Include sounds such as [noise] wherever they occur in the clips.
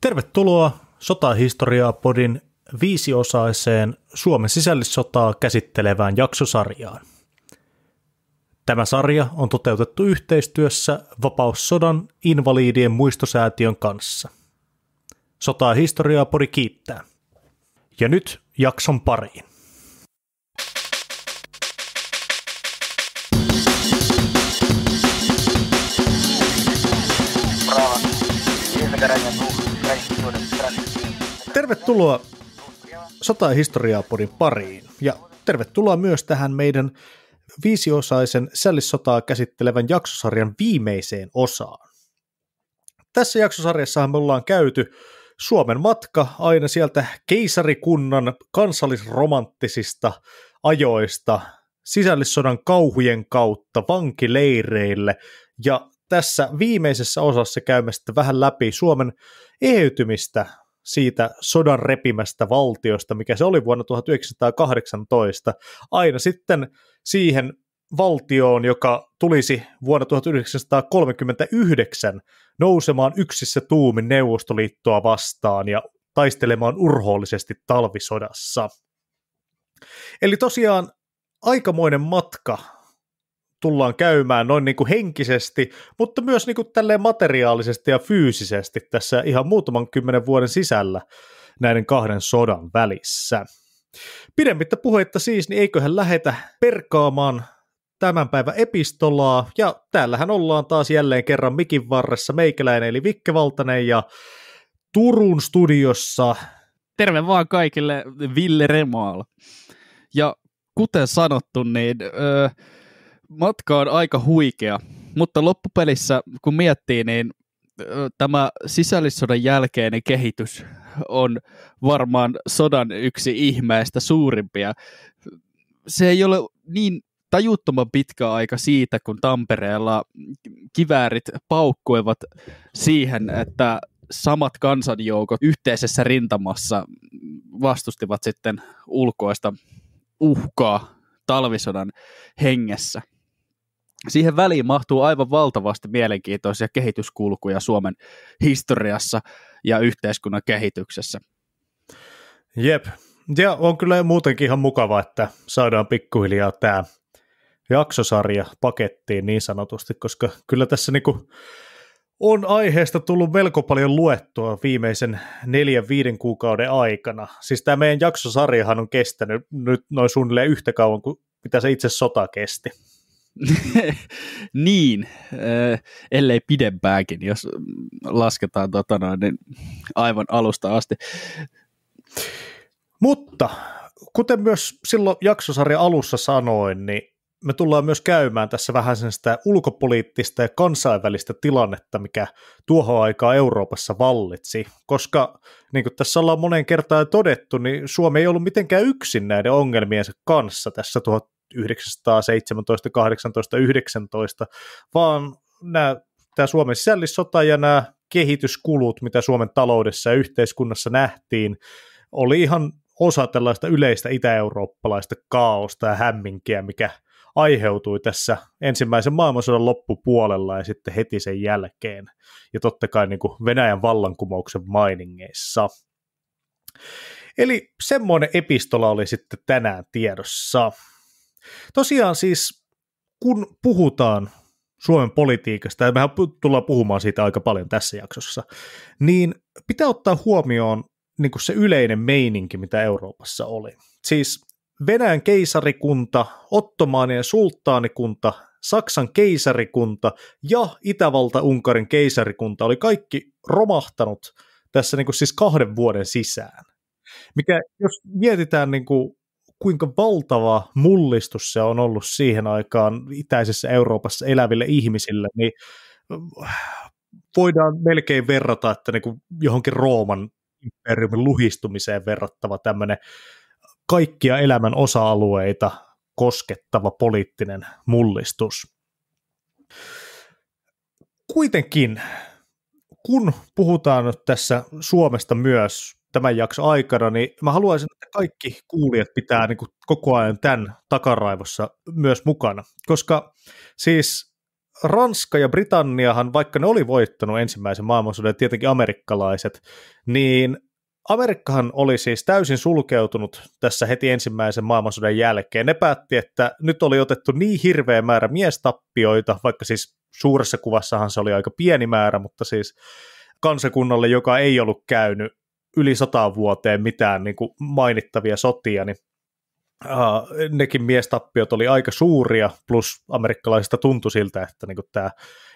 Tervetuloa Sotahistoriaa podin viisiosaiseen Suomen sisällissotaa käsittelevään jaksosarjaan. Tämä sarja on toteutettu yhteistyössä Vapaussodan invaliidien muistosäätiön kanssa. Sotaa historiaa pori kiittää. Ja nyt jakson pariin. Tervetuloa Sota- ja historiaa-podin pariin ja tervetuloa myös tähän meidän viisiosaisen sällissotaa käsittelevän jaksosarjan viimeiseen osaan. Tässä jaksosarjassahan me ollaan käyty Suomen matka aina sieltä keisarikunnan kansallisromanttisista ajoista sisällissodan kauhujen kautta vankileireille ja tässä viimeisessä osassa käymme sitten vähän läpi Suomen eheytymistä siitä sodan repimästä valtiosta, mikä se oli vuonna 1918, aina sitten siihen valtioon, joka tulisi vuonna 1939 nousemaan yksissä tuumin Neuvostoliittoa vastaan ja taistelemaan urhoollisesti talvisodassa. Eli tosiaan aikamoinen matka tullaan käymään noin niin kuin henkisesti, mutta myös niin kuin tälleen materiaalisesti ja fyysisesti tässä ihan muutaman kymmenen vuoden sisällä näiden kahden sodan välissä. Pidemmittä puheitta siis, niin eiköhän lähetä perkaamaan tämän päivän epistolaa, ja täällähän ollaan taas jälleen kerran mikin varressa meikäläinen eli Vikke Valtanen ja Turun studiossa. Terve vaan kaikille, Ville Remaal. Ja kuten sanottu, niin öö, matka on aika huikea, mutta loppupelissä kun miettii, niin tämä sisällissodan jälkeinen kehitys on varmaan sodan yksi ihmeistä suurimpia. Se ei ole niin tajuttoman pitkä aika siitä, kun Tampereella kiväärit paukkuivat siihen, että samat kansanjoukot yhteisessä rintamassa vastustivat sitten ulkoista uhkaa talvisodan hengessä. Siihen väliin mahtuu aivan valtavasti mielenkiintoisia kehityskulkuja Suomen historiassa ja yhteiskunnan kehityksessä. Jep, ja on kyllä muutenkin ihan mukava, että saadaan pikkuhiljaa tämä jaksosarja pakettiin niin sanotusti, koska kyllä tässä niinku on aiheesta tullut melko paljon luettua viimeisen neljän viiden kuukauden aikana. Siis tämä meidän jaksosarjahan on kestänyt nyt noin suunnilleen yhtä kauan kuin mitä se itse sota kesti. [laughs] niin, äh, ellei pidempäänkin, jos lasketaan tota noin, niin aivan alusta asti. Mutta kuten myös silloin jaksosarja alussa sanoin, niin me tullaan myös käymään tässä vähän sen sitä ulkopoliittista ja kansainvälistä tilannetta, mikä tuohon aikaan Euroopassa vallitsi, koska niin kuin tässä ollaan moneen kertaan todettu, niin Suomi ei ollut mitenkään yksin näiden ongelmiensa kanssa tässä 1917, 18, 19, vaan nämä, tämä Suomen sisällissota ja nämä kehityskulut, mitä Suomen taloudessa ja yhteiskunnassa nähtiin, oli ihan osa tällaista yleistä itä-eurooppalaista kaaosta ja hämminkiä, mikä aiheutui tässä ensimmäisen maailmansodan loppupuolella ja sitten heti sen jälkeen. Ja totta kai niin kuin Venäjän vallankumouksen mainingeissa. Eli semmoinen epistola oli sitten tänään tiedossa. Tosiaan siis, kun puhutaan Suomen politiikasta, ja mehän tullaan puhumaan siitä aika paljon tässä jaksossa, niin pitää ottaa huomioon niin kuin se yleinen meininki, mitä Euroopassa oli. Siis Venäjän keisarikunta, Ottomaanien sulttaanikunta, Saksan keisarikunta ja Itävalta-Unkarin keisarikunta oli kaikki romahtanut tässä niin kuin siis kahden vuoden sisään. Mikä, jos mietitään niin kuin kuinka valtava mullistus se on ollut siihen aikaan itäisessä Euroopassa eläville ihmisille, niin äh, voidaan melkein verrata, että niin kuin johonkin Rooman imperiumin luhistumiseen verrattava tämmöinen kaikkia elämän osa-alueita koskettava poliittinen mullistus. Kuitenkin, kun puhutaan nyt tässä Suomesta myös tämän jakson aikana, niin mä haluaisin, että kaikki kuulijat pitää niin kuin koko ajan tämän takaraivossa myös mukana, koska siis Ranska ja Britanniahan, vaikka ne oli voittanut ensimmäisen maailmansodan, tietenkin amerikkalaiset, niin Amerikkahan oli siis täysin sulkeutunut tässä heti ensimmäisen maailmansodan jälkeen. Ne päätti, että nyt oli otettu niin hirveä määrä miestappioita, vaikka siis suuressa kuvassahan se oli aika pieni määrä, mutta siis kansakunnalle, joka ei ollut käynyt yli sata vuoteen mitään niin kuin mainittavia sotia, niin Uh, nekin miestappiot oli aika suuria, plus amerikkalaisista tuntui siltä, että niin tämä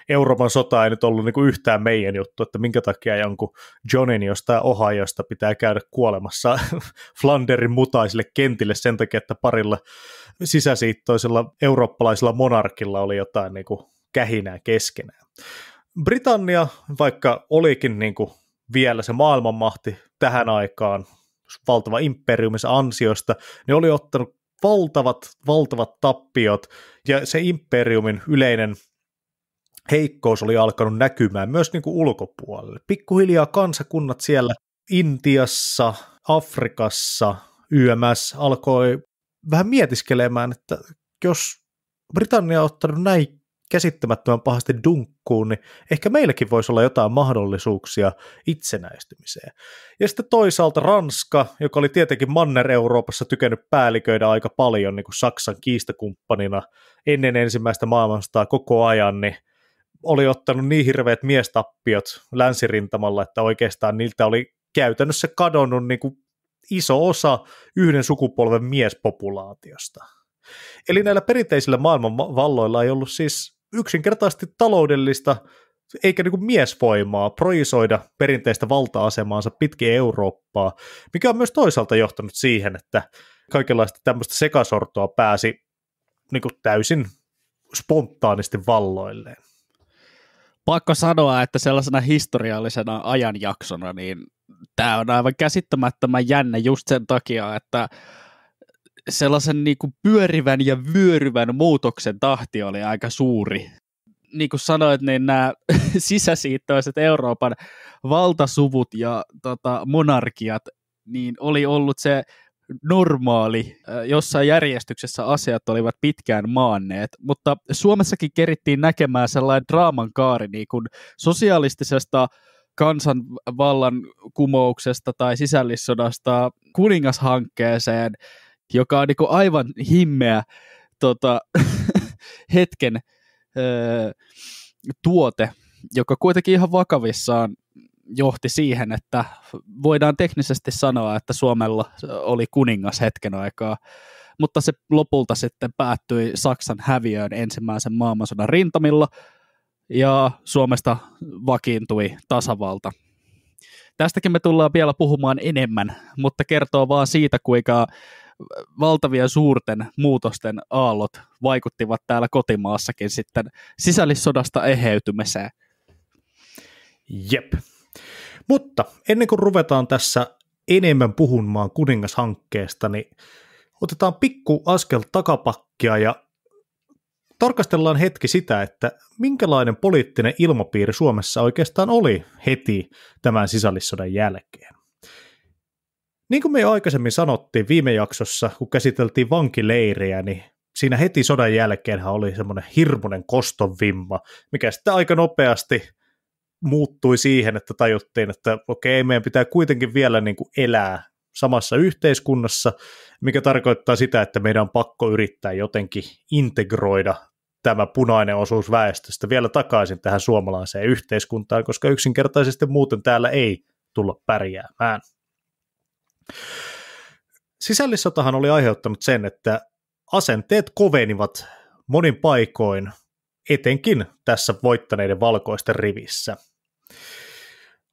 Euroopan sota ei nyt ollut niin yhtään meidän juttu, että minkä takia jonkun Johnin jostain Ohioista pitää käydä kuolemassa [laughs] Flanderin mutaisille kentille sen takia, että parilla sisäsiittoisella eurooppalaisella monarkilla oli jotain niin kuin kähinää keskenään. Britannia, vaikka olikin niin kuin vielä se maailmanmahti tähän aikaan valtava imperiumissa ansiosta, ne oli ottanut valtavat, valtavat tappiot, ja se imperiumin yleinen heikkous oli alkanut näkymään myös niin kuin ulkopuolelle. Pikkuhiljaa kansakunnat siellä Intiassa, Afrikassa, YMS alkoi vähän mietiskelemään, että jos Britannia on ottanut näin käsittämättömän pahasti dunkkuun, niin ehkä meilläkin voisi olla jotain mahdollisuuksia itsenäistymiseen. Ja sitten toisaalta Ranska, joka oli tietenkin Manner-Euroopassa tykännyt päälliköidä aika paljon niin kuin Saksan kiistakumppanina ennen ensimmäistä maailmansotaa koko ajan, niin oli ottanut niin hirveät miestappiot länsirintamalla, että oikeastaan niiltä oli käytännössä kadonnut niin kuin iso osa yhden sukupolven miespopulaatiosta. Eli näillä perinteisillä maailmanvalloilla ei ollut siis yksinkertaisesti taloudellista eikä niin kuin miesvoimaa projisoida perinteistä valta-asemaansa pitkin Eurooppaa, mikä on myös toisaalta johtanut siihen, että kaikenlaista tämmöistä sekasortoa pääsi niin kuin täysin spontaanisti valloilleen. Pakko sanoa, että sellaisena historiallisena ajanjaksona, niin tämä on aivan käsittämättömän jännä just sen takia, että sellaisen niin kuin pyörivän ja vyöryvän muutoksen tahti oli aika suuri. Niin kuin sanoit, niin nämä [laughs] sisäsiittoiset Euroopan valtasuvut ja tota, monarkiat niin oli ollut se normaali, jossa järjestyksessä asiat olivat pitkään maanneet, mutta Suomessakin kerittiin näkemään sellainen draaman kaari niin kuin sosialistisesta kansanvallan kumouksesta tai sisällissodasta kuningashankkeeseen – joka on niinku aivan himmeä tota, [laughs] hetken öö, tuote, joka kuitenkin ihan vakavissaan johti siihen, että voidaan teknisesti sanoa, että Suomella oli kuningas hetken aikaa, mutta se lopulta sitten päättyi Saksan häviöön ensimmäisen maailmansodan rintamilla ja Suomesta vakiintui tasavalta Tästäkin me tullaan vielä puhumaan enemmän, mutta kertoo vaan siitä, kuinka valtavien suurten muutosten aallot vaikuttivat täällä kotimaassakin sitten sisällissodasta eheytymiseen. Jep. Mutta ennen kuin ruvetaan tässä enemmän puhumaan kuningashankkeesta, niin otetaan pikku askel takapakkia ja tarkastellaan hetki sitä, että minkälainen poliittinen ilmapiiri Suomessa oikeastaan oli heti tämän sisällissodan jälkeen. Niin kuin me jo aikaisemmin sanottiin viime jaksossa, kun käsiteltiin vankileirejä, niin siinä heti sodan jälkeen oli semmoinen hirmuinen kostovimma, mikä sitten aika nopeasti muuttui siihen, että tajuttiin, että okei, meidän pitää kuitenkin vielä niin kuin elää samassa yhteiskunnassa, mikä tarkoittaa sitä, että meidän on pakko yrittää jotenkin integroida tämä punainen osuus väestöstä vielä takaisin tähän suomalaiseen yhteiskuntaan, koska yksinkertaisesti muuten täällä ei tulla pärjäämään. Sisällissotahan oli aiheuttanut sen, että asenteet kovenivat monin paikoin, etenkin tässä voittaneiden valkoisten rivissä.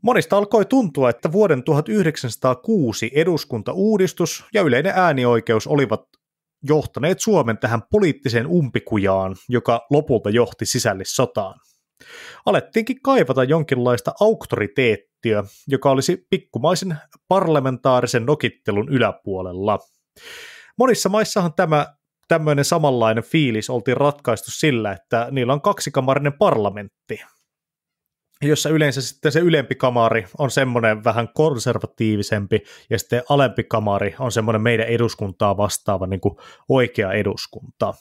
Monista alkoi tuntua, että vuoden 1906 eduskuntauudistus ja yleinen äänioikeus olivat johtaneet Suomen tähän poliittiseen umpikujaan, joka lopulta johti sisällissotaan. Alettiinkin kaivata jonkinlaista auktoriteettia, joka olisi pikkumaisen parlamentaarisen nokittelun yläpuolella. Monissa maissahan tämä tämmöinen samanlainen fiilis oltiin ratkaistu sillä, että niillä on kaksikamarinen parlamentti, jossa yleensä sitten se ylempi kamari on semmoinen vähän konservatiivisempi ja sitten alempi kamari on semmoinen meidän eduskuntaa vastaava niin kuin oikea eduskunta.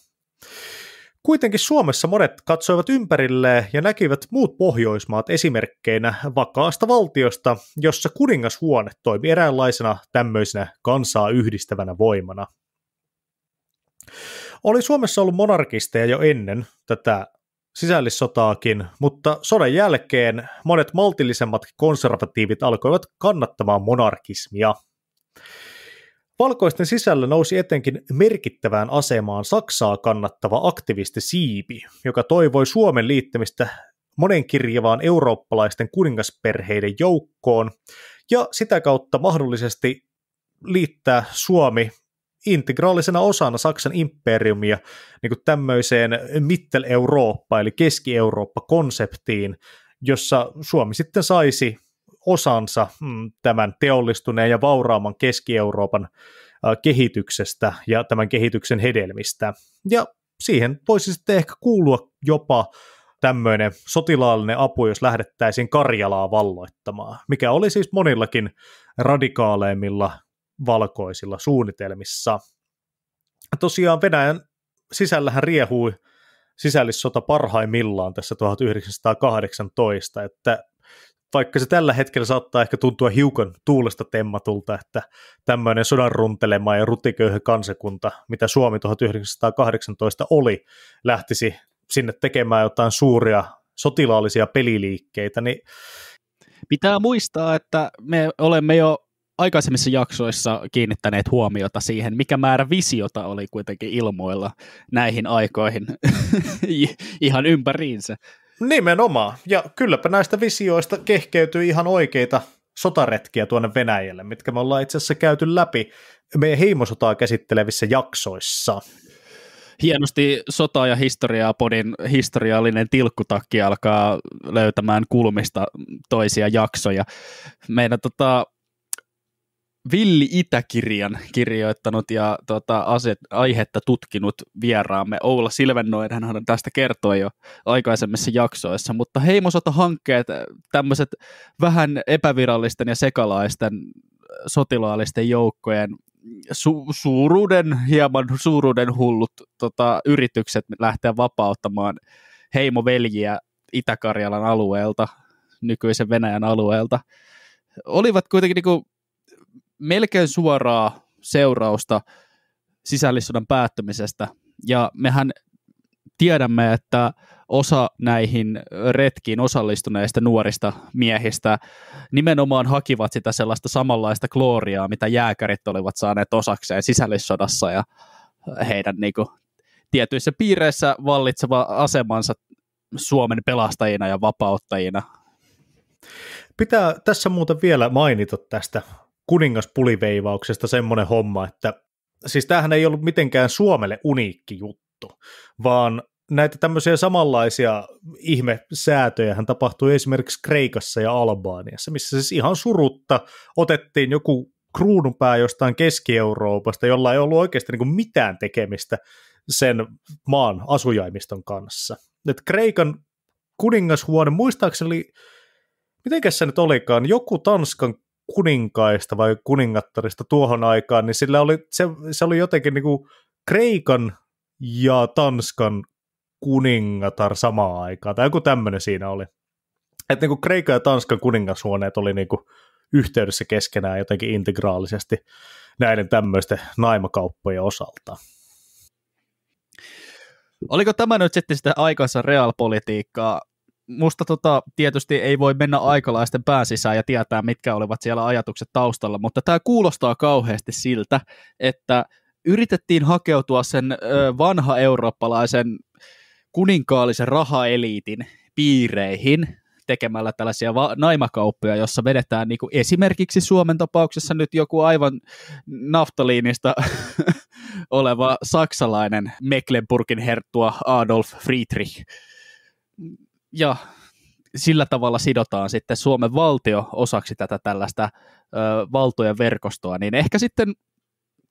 Kuitenkin Suomessa monet katsoivat ympärilleen ja näkivät muut Pohjoismaat esimerkkeinä vakaasta valtiosta, jossa kuningashuone toimi eräänlaisena tämmöisenä kansaa yhdistävänä voimana. Oli Suomessa ollut monarkisteja jo ennen tätä sisällissotaakin, mutta sodan jälkeen monet maltillisemmat konservatiivit alkoivat kannattamaan monarkismia. Valkoisten sisällä nousi etenkin merkittävään asemaan Saksaa kannattava aktivisti Siipi, joka toivoi Suomen liittämistä monenkirjavaan eurooppalaisten kuningasperheiden joukkoon ja sitä kautta mahdollisesti liittää Suomi integraalisena osana Saksan imperiumia niin kuin tämmöiseen Mittel-Eurooppa, eli Keski-Eurooppa-konseptiin, jossa Suomi sitten saisi osansa mm, tämän teollistuneen ja vauraaman Keski-Euroopan kehityksestä ja tämän kehityksen hedelmistä. Ja siihen voisi sitten ehkä kuulua jopa tämmöinen sotilaallinen apu, jos lähdettäisiin Karjalaa valloittamaan, mikä oli siis monillakin radikaaleimmilla valkoisilla suunnitelmissa. Tosiaan Venäjän sisällähän riehui sisällissota parhaimmillaan tässä 1918, että vaikka se tällä hetkellä saattaa ehkä tuntua hiukan tuulesta temmatulta, että tämmöinen sodan runtelema ja rutiköyhä kansakunta, mitä Suomi 1918 oli, lähtisi sinne tekemään jotain suuria sotilaallisia peliliikkeitä, niin Pitää muistaa, että me olemme jo aikaisemmissa jaksoissa kiinnittäneet huomiota siihen, mikä määrä visiota oli kuitenkin ilmoilla näihin aikoihin [laughs] ihan ympäriinsä. Nimenomaan, ja kylläpä näistä visioista kehkeytyi ihan oikeita sotaretkiä tuonne Venäjälle, mitkä me ollaan itse asiassa käyty läpi meidän heimosotaa käsittelevissä jaksoissa. Hienosti sota- ja historiaa podin historiallinen tilkkutakki alkaa löytämään kulmista toisia jaksoja. Meidän tota, Villi Itäkirjan kirjoittanut ja tuota, aset, aihetta tutkinut vieraamme Oula Silvennoin. Hän on tästä kertoi jo aikaisemmissa jaksoissa, mutta heimosotahankkeet, äh, tämmöiset vähän epävirallisten ja sekalaisten äh, sotilaallisten joukkojen su- suuruuden, hieman suuruuden hullut tota, yritykset lähteä vapauttamaan heimoveljiä Itä-Karjalan alueelta, nykyisen Venäjän alueelta, olivat kuitenkin niin kuin melkein suoraa seurausta sisällissodan päättymisestä. Ja mehän tiedämme, että osa näihin retkiin osallistuneista nuorista miehistä nimenomaan hakivat sitä sellaista samanlaista klooriaa, mitä jääkärit olivat saaneet osakseen sisällissodassa ja heidän niin kuin, tietyissä piireissä vallitseva asemansa Suomen pelastajina ja vapauttajina. Pitää tässä muuten vielä mainita tästä kuningaspuliveivauksesta semmoinen homma, että siis tämähän ei ollut mitenkään Suomelle uniikki juttu, vaan näitä tämmöisiä samanlaisia hän tapahtui esimerkiksi Kreikassa ja Albaaniassa, missä siis ihan surutta otettiin joku kruununpää jostain Keski-Euroopasta, jolla ei ollut oikeasti niin mitään tekemistä sen maan asujaimiston kanssa. Et Kreikan kuningashuone, muistaakseni, mitenkäs se nyt olikaan, joku Tanskan kuninkaista vai kuningattarista tuohon aikaan, niin sillä oli, se, se oli jotenkin niin kuin Kreikan ja Tanskan kuningatar samaan aikaan, tai joku tämmöinen siinä oli. Että niin Kreikan ja Tanskan kuningashuoneet oli niin kuin yhteydessä keskenään jotenkin integraalisesti näiden tämmöisten naimakauppojen osalta. Oliko tämä nyt sitten sitä aikansa realpolitiikkaa, musta tota, tietysti ei voi mennä aikalaisten pään sisään ja tietää, mitkä olivat siellä ajatukset taustalla, mutta tämä kuulostaa kauheasti siltä, että yritettiin hakeutua sen vanha eurooppalaisen kuninkaallisen rahaeliitin piireihin tekemällä tällaisia va- naimakauppoja, jossa vedetään niin kuin esimerkiksi Suomen tapauksessa nyt joku aivan naftaliinista [laughs] oleva saksalainen Mecklenburgin herttua Adolf Friedrich ja sillä tavalla sidotaan sitten Suomen valtio osaksi tätä tällaista ö, valtojen verkostoa, niin ehkä sitten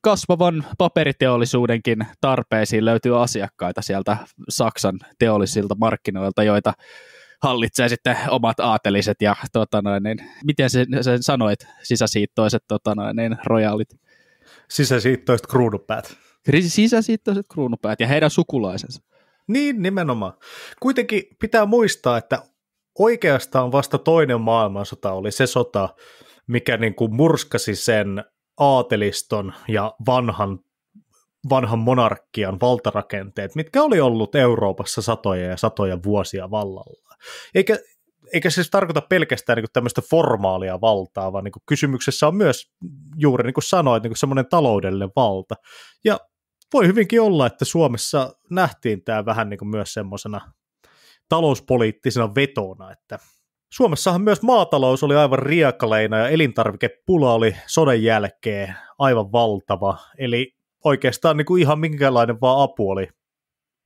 kasvavan paperiteollisuudenkin tarpeisiin löytyy asiakkaita sieltä Saksan teollisilta markkinoilta, joita hallitsee sitten omat aateliset ja tota noin, niin, miten sen, sen sanoit, sisäsiittoiset tota noin, niin, rojaalit? Sisäsiittoiset kruunupäät. Sisäsiittoiset kruunupäät ja heidän sukulaisensa. Niin, nimenomaan. Kuitenkin pitää muistaa, että oikeastaan vasta toinen maailmansota oli se sota, mikä niin kuin murskasi sen aateliston ja vanhan, vanhan monarkkian valtarakenteet, mitkä oli ollut Euroopassa satoja ja satoja vuosia vallalla. Eikä, eikä se siis tarkoita pelkästään niin tämmöistä formaalia valtaa, vaan niin kysymyksessä on myös juuri niin kuin sanoit, niin semmoinen taloudellinen valta. Ja voi hyvinkin olla, että Suomessa nähtiin tämä vähän niin kuin myös semmoisena talouspoliittisena vetona, että Suomessahan myös maatalous oli aivan riekaleina ja elintarvikepula oli sodan jälkeen aivan valtava, eli oikeastaan niin kuin ihan minkälainen vaan apu oli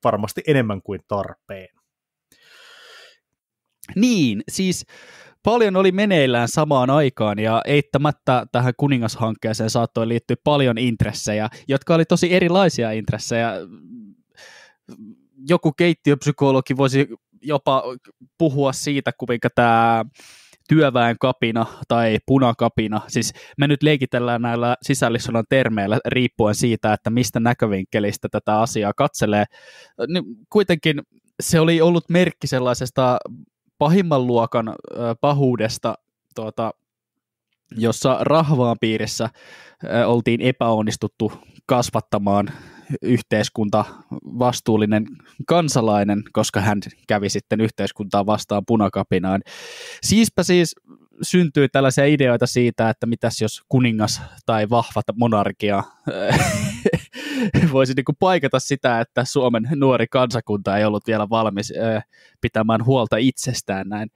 varmasti enemmän kuin tarpeen. Niin, siis paljon oli meneillään samaan aikaan ja eittämättä tähän kuningashankkeeseen saattoi liittyä paljon intressejä, jotka oli tosi erilaisia intressejä. Joku keittiöpsykologi voisi jopa puhua siitä, kuinka tämä työväen kapina tai punakapina, siis me nyt leikitellään näillä sisällissodan termeillä riippuen siitä, että mistä näkövinkkelistä tätä asiaa katselee, niin kuitenkin se oli ollut merkki sellaisesta pahimman luokan pahuudesta, tuota, jossa rahvaan piirissä oltiin epäonnistuttu kasvattamaan yhteiskunta vastuullinen kansalainen, koska hän kävi sitten yhteiskuntaa vastaan punakapinaan. Siispä siis syntyi tällaisia ideoita siitä, että mitäs jos kuningas tai vahvat monarkia [laughs] voisi niin kuin paikata sitä, että Suomen nuori kansakunta ei ollut vielä valmis äh, pitämään huolta itsestään näin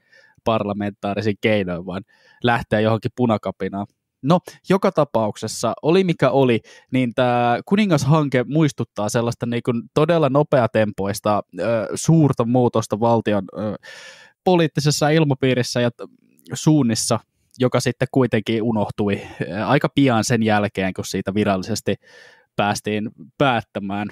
parlamentaarisin keinoin, vaan lähteä johonkin punakapinaan. No, joka tapauksessa, oli mikä oli, niin tämä kuningashanke muistuttaa sellaista niin kuin todella nopeatempoista äh, suurta muutosta valtion äh, poliittisessa ilmapiirissä ja t- suunnissa, joka sitten kuitenkin unohtui aika pian sen jälkeen, kun siitä virallisesti päästiin päättämään.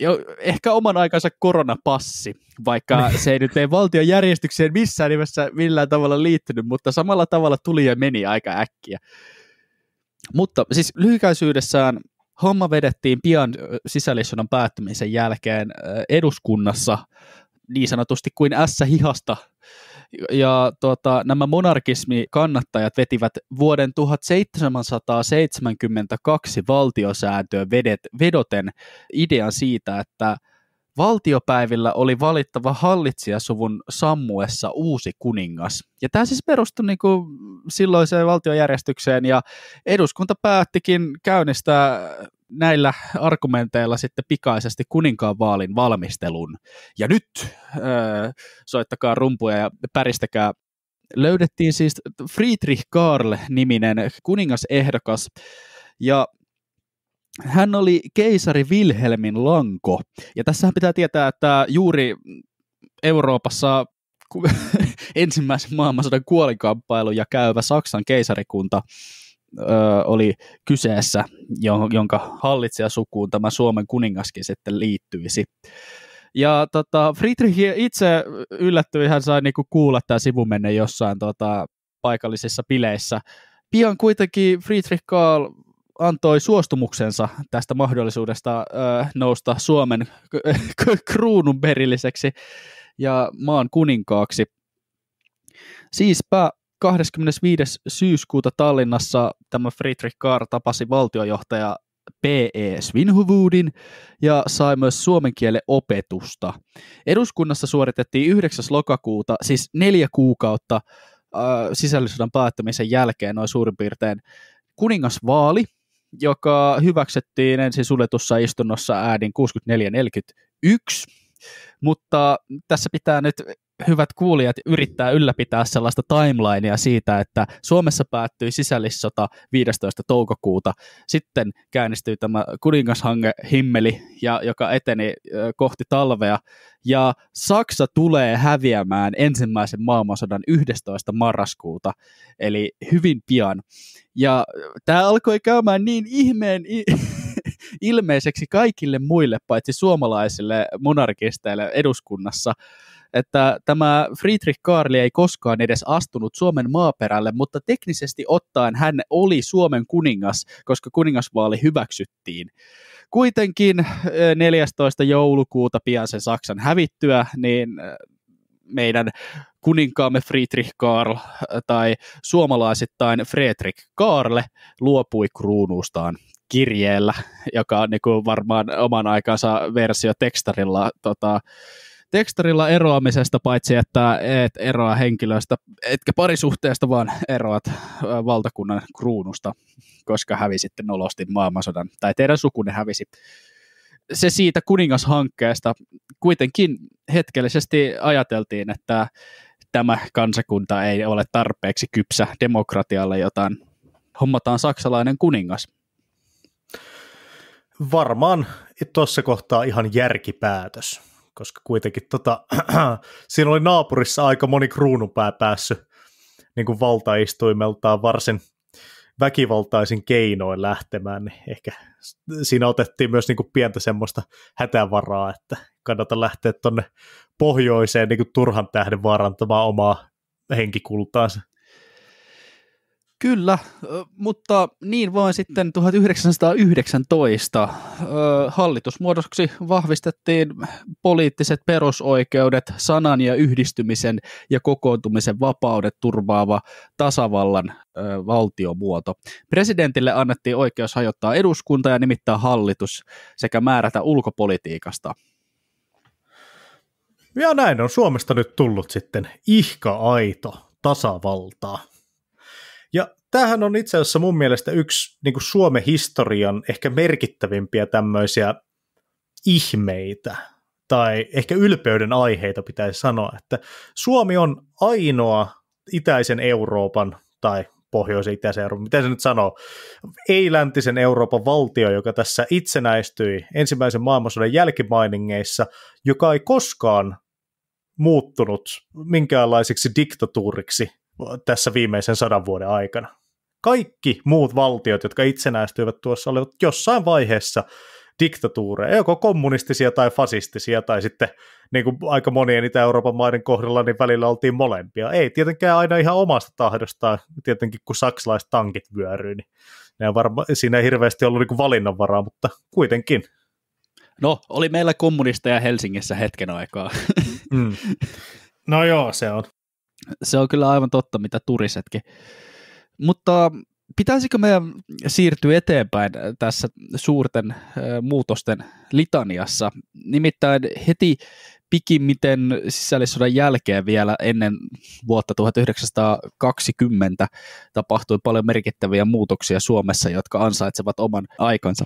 Jo, ehkä oman aikansa koronapassi, vaikka niin. se ei nyt ei valtion järjestykseen missään nimessä millään tavalla liittynyt, mutta samalla tavalla tuli ja meni aika äkkiä. Mutta siis lyhykäisyydessään homma vedettiin pian sisällissodan päättymisen jälkeen eduskunnassa niin sanotusti kuin ässä hihasta ja tuota, nämä monarkismikannattajat vetivät vuoden 1772 valtiosääntöön vedet, vedoten idean siitä, että valtiopäivillä oli valittava hallitsijasuvun sammuessa uusi kuningas. Ja tämä siis perustui niin kuin silloiseen valtiojärjestykseen ja eduskunta päättikin käynnistää näillä argumenteilla sitten pikaisesti kuninkaan vaalin valmistelun. Ja nyt öö, soittakaa rumpuja ja päristäkää löydettiin siis Friedrich Karl-niminen kuningasehdokas, ja hän oli keisari Wilhelmin lanko. Ja tässähän pitää tietää, että juuri Euroopassa [laughs] ensimmäisen maailmansodan ja käyvä Saksan keisarikunta – ö, oli kyseessä, jonka hallitsijasukuun tämä Suomen kuningaskin sitten liittyisi. Ja tota, Friedrich itse yllättyi, hän sai niinku kuulla tämä sivumenne jossain tota, paikallisissa bileissä. Pian kuitenkin Friedrich Karl antoi suostumuksensa tästä mahdollisuudesta ö, nousta Suomen kruununperilliseksi ja maan kuninkaaksi. Siispä 25. syyskuuta Tallinnassa tämä Friedrich Kaar tapasi valtiojohtaja P.E. Svinhuvudin ja sai myös suomen kielen opetusta. Eduskunnassa suoritettiin 9. lokakuuta, siis neljä kuukautta äh, sisällissodan päättämisen jälkeen noin suurin piirtein, kuningasvaali, joka hyväksyttiin ensin suljetussa istunnossa äädin 64-41, mutta tässä pitää nyt hyvät kuulijat yrittää ylläpitää sellaista timelinea siitä, että Suomessa päättyi sisällissota 15. toukokuuta. Sitten käynnistyi tämä kuningashange Himmeli, ja, joka eteni kohti talvea. Ja Saksa tulee häviämään ensimmäisen maailmansodan 11. marraskuuta, eli hyvin pian. Ja tämä alkoi käymään niin ihmeen [laughs] ilmeiseksi kaikille muille, paitsi suomalaisille monarkisteille eduskunnassa, että tämä Friedrich Karli ei koskaan edes astunut Suomen maaperälle, mutta teknisesti ottaen hän oli Suomen kuningas, koska kuningasvaali hyväksyttiin. Kuitenkin 14. Eh, joulukuuta pian sen Saksan hävittyä, niin eh, meidän kuninkaamme Friedrich Karl eh, tai suomalaisittain Friedrich Karle luopui kruunuustaan kirjeellä, joka on niin kuin varmaan oman aikansa versio tekstarilla tota, Tekstarilla eroamisesta paitsi, että et eroa henkilöstä, etkä parisuhteesta, vaan eroat valtakunnan kruunusta, koska hävisitte nolosti maailmansodan, tai teidän sukunne hävisi. Se siitä kuningashankkeesta kuitenkin hetkellisesti ajateltiin, että tämä kansakunta ei ole tarpeeksi kypsä demokratialle, jotain hommataan saksalainen kuningas. Varmaan tuossa kohtaa ihan järkipäätös koska kuitenkin tota, [clears throat] siinä oli naapurissa aika moni kruununpää päässyt niin kuin valtaistuimeltaan varsin väkivaltaisin keinoin lähtemään, niin ehkä siinä otettiin myös niin kuin pientä semmoista hätävaraa, että kannata lähteä tuonne pohjoiseen niin kuin turhan tähden vaarantamaan omaa henkikultaansa. Kyllä, mutta niin vain sitten 1919 hallitusmuodoksi vahvistettiin poliittiset perusoikeudet, sanan ja yhdistymisen ja kokoontumisen vapaudet turvaava tasavallan valtiomuoto. Presidentille annettiin oikeus hajottaa eduskunta ja nimittää hallitus sekä määrätä ulkopolitiikasta. Ja näin on Suomesta nyt tullut sitten ihka-aito tasavaltaa. Ja tämähän on itse asiassa mun mielestä yksi niin kuin Suomen historian ehkä merkittävimpiä tämmöisiä ihmeitä, tai ehkä ylpeyden aiheita pitäisi sanoa, että Suomi on ainoa itäisen Euroopan tai pohjoisen itäisen Euroopan, mitä se nyt sanoo, ei-läntisen Euroopan valtio, joka tässä itsenäistyi ensimmäisen maailmansodan jälkimainingeissa, joka ei koskaan muuttunut minkäänlaiseksi diktatuuriksi tässä viimeisen sadan vuoden aikana. Kaikki muut valtiot, jotka itsenäistyivät tuossa, olivat jossain vaiheessa diktatuureja, joko kommunistisia tai fasistisia, tai sitten niin kuin aika monien Itä-Euroopan maiden kohdalla, niin välillä oltiin molempia. Ei tietenkään aina ihan omasta tahdostaan, tietenkin kun saksalaiset tankit vyöryy, niin ne varma, siinä ei hirveästi ollut niin valinnanvaraa, mutta kuitenkin. No, oli meillä kommunisteja Helsingissä hetken aikaa. Mm. No joo, se on. Se on kyllä aivan totta, mitä turisetkin. Mutta pitäisikö meidän siirtyä eteenpäin tässä suurten muutosten litaniassa? Nimittäin heti pikimmiten sisällissodan jälkeen vielä ennen vuotta 1920 tapahtui paljon merkittäviä muutoksia Suomessa, jotka ansaitsevat oman aikansa.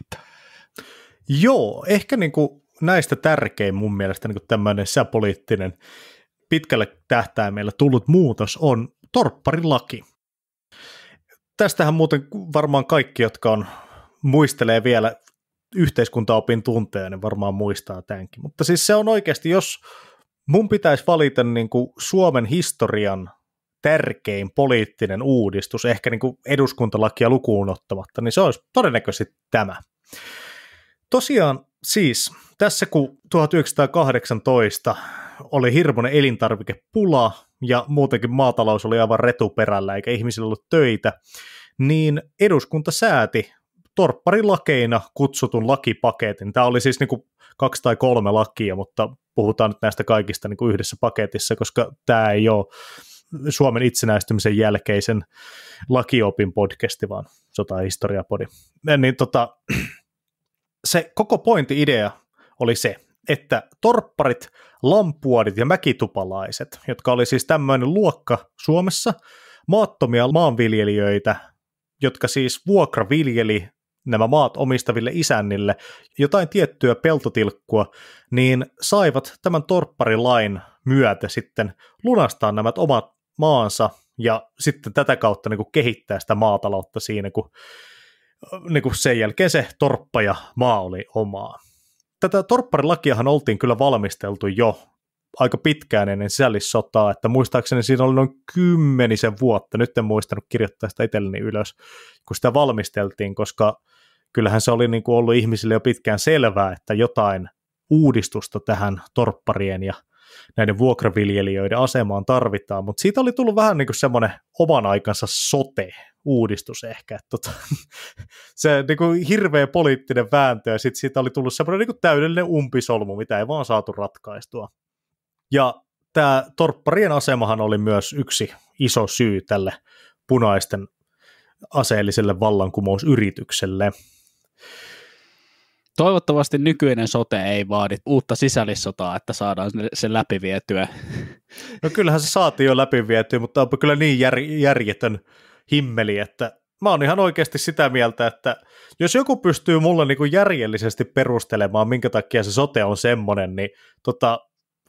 Joo, ehkä niin kuin näistä tärkein mun mielestä niin kuin tämmöinen säpoliittinen. Pitkälle tähtäimellä tullut muutos on torpparilaki. Tästähän muuten varmaan kaikki, jotka on muistelee vielä yhteiskuntaopin tunteja, niin varmaan muistaa tämänkin. Mutta siis se on oikeasti, jos mun pitäisi valita niin kuin Suomen historian tärkein poliittinen uudistus, ehkä niin kuin eduskuntalakia lukuun ottamatta, niin se olisi todennäköisesti tämä. Tosiaan Siis tässä kun 1918 oli hirmuinen elintarvikepula ja muutenkin maatalous oli aivan retuperällä eikä ihmisillä ollut töitä, niin eduskunta sääti torpparilakeina kutsutun lakipaketin. Tämä oli siis niin kuin kaksi tai kolme lakia, mutta puhutaan nyt näistä kaikista niin kuin yhdessä paketissa, koska tämä ei ole Suomen itsenäistymisen jälkeisen lakiopin podcasti, vaan sotahistoriapodi. Niin tota, se koko pointi-idea oli se, että torpparit, lampuodit ja mäkitupalaiset, jotka oli siis tämmöinen luokka Suomessa, maattomia maanviljelijöitä, jotka siis vuokraviljeli nämä maat omistaville isännille jotain tiettyä peltotilkkua, niin saivat tämän torpparilain myötä sitten lunastaa nämä omat maansa ja sitten tätä kautta niin kuin kehittää sitä maataloutta siinä, kun niin kuin sen jälkeen se torppa ja maa oli omaa. Tätä torpparilakiahan oltiin kyllä valmisteltu jo aika pitkään ennen sisällissotaa, että muistaakseni siinä oli noin kymmenisen vuotta, nyt en muistanut kirjoittaa sitä itselleni ylös, kun sitä valmisteltiin, koska kyllähän se oli niin kuin ollut ihmisille jo pitkään selvää, että jotain uudistusta tähän torpparien ja näiden vuokraviljelijöiden asemaan tarvitaan, mutta siitä oli tullut vähän niin kuin semmoinen oman aikansa sote, uudistus ehkä. Että tota, [laughs] se niin kuin hirveä poliittinen vääntö ja sitten siitä oli tullut semmoinen niin kuin täydellinen umpisolmu, mitä ei vaan saatu ratkaistua. Ja tämä torpparien asemahan oli myös yksi iso syy tälle punaisten aseelliselle vallankumousyritykselle. Toivottavasti nykyinen sote ei vaadi uutta sisällissotaa, että saadaan se läpivietyä. No kyllähän se saatiin jo läpivietyä, mutta onpa kyllä niin jär, järjetön himmeli, että mä oon ihan oikeasti sitä mieltä, että jos joku pystyy mulle niin kuin järjellisesti perustelemaan, minkä takia se sote on semmoinen, niin tota,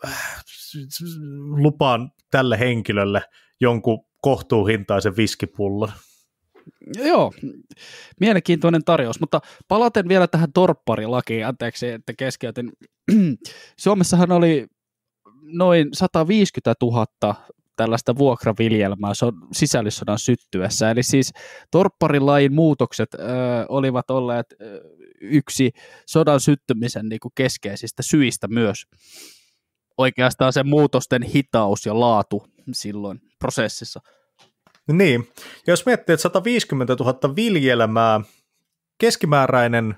äh, lupaan tälle henkilölle jonkun kohtuuhintaisen viskipullon. Joo, mielenkiintoinen tarjous, mutta palaten vielä tähän torpparilakiin, anteeksi, että keskeytin. [clears throat] Suomessahan oli noin 150 000 tällaista vuokraviljelmää se on sisällissodan syttyessä. Eli siis torpparilain muutokset ö, olivat olleet ö, yksi sodan syttymisen niin kuin keskeisistä syistä myös. Oikeastaan se muutosten hitaus ja laatu silloin prosessissa. Niin, ja jos miettii, että 150 000 viljelmää, keskimääräinen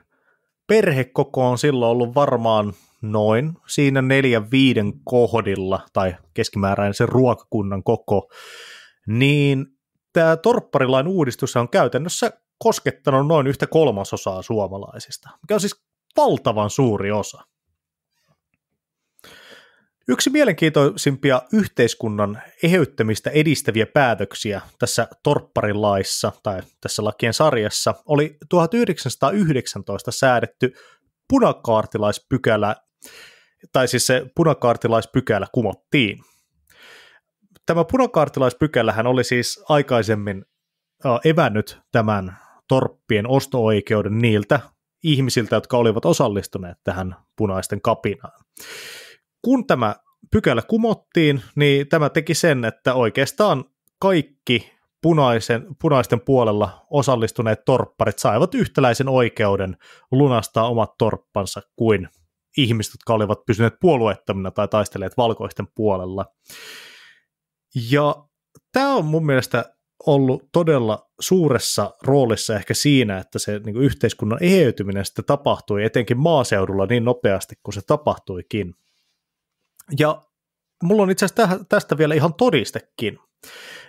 perhekoko on silloin ollut varmaan noin siinä neljän viiden kohdilla, tai keskimääräinen se ruokakunnan koko, niin tämä torpparilain uudistus on käytännössä koskettanut noin yhtä kolmasosaa suomalaisista, mikä on siis valtavan suuri osa. Yksi mielenkiintoisimpia yhteiskunnan eheyttämistä edistäviä päätöksiä tässä torpparilaissa tai tässä lakien sarjassa oli 1919 säädetty punakaartilaispykälä, tai siis se punakaartilaispykälä kumottiin. Tämä punakaartilaispykälähän oli siis aikaisemmin evännyt tämän torppien osto-oikeuden niiltä ihmisiltä, jotka olivat osallistuneet tähän punaisten kapinaan kun tämä pykälä kumottiin, niin tämä teki sen, että oikeastaan kaikki punaisen, punaisten puolella osallistuneet torpparit saivat yhtäläisen oikeuden lunastaa omat torppansa kuin ihmiset, jotka olivat pysyneet puolueettomina tai taistelleet valkoisten puolella. Ja tämä on mun mielestä ollut todella suuressa roolissa ehkä siinä, että se niin yhteiskunnan eheytyminen sitten tapahtui etenkin maaseudulla niin nopeasti kuin se tapahtuikin. Ja mulla on itse asiassa tästä vielä ihan todistekin.